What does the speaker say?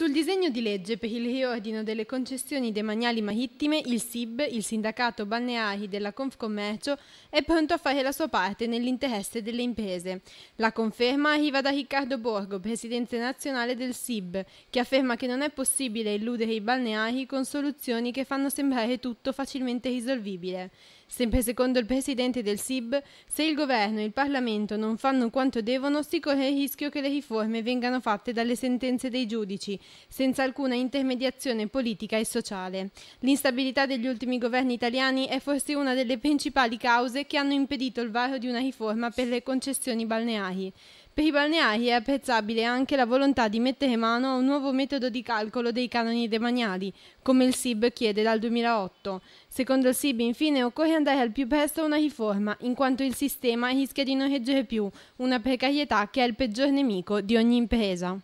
Sul disegno di legge per il riordino delle concessioni demaniali marittime, il SIB, il sindacato balneari della Confcommercio, è pronto a fare la sua parte nell'interesse delle imprese. La conferma arriva da Riccardo Borgo, presidente nazionale del SIB, che afferma che non è possibile illudere i balneari con soluzioni che fanno sembrare tutto facilmente risolvibile. Sempre secondo il presidente del SIB, se il governo e il Parlamento non fanno quanto devono, si corre il rischio che le riforme vengano fatte dalle sentenze dei giudici senza alcuna intermediazione politica e sociale. L'instabilità degli ultimi governi italiani è forse una delle principali cause che hanno impedito il varo di una riforma per le concessioni balneari. Per i balneari è apprezzabile anche la volontà di mettere mano a un nuovo metodo di calcolo dei canoni demaniali, come il SIB chiede dal 2008. Secondo il SIB, infine, occorre andare al più presto a una riforma, in quanto il sistema rischia di non reggere più, una precarietà che è il peggior nemico di ogni impresa.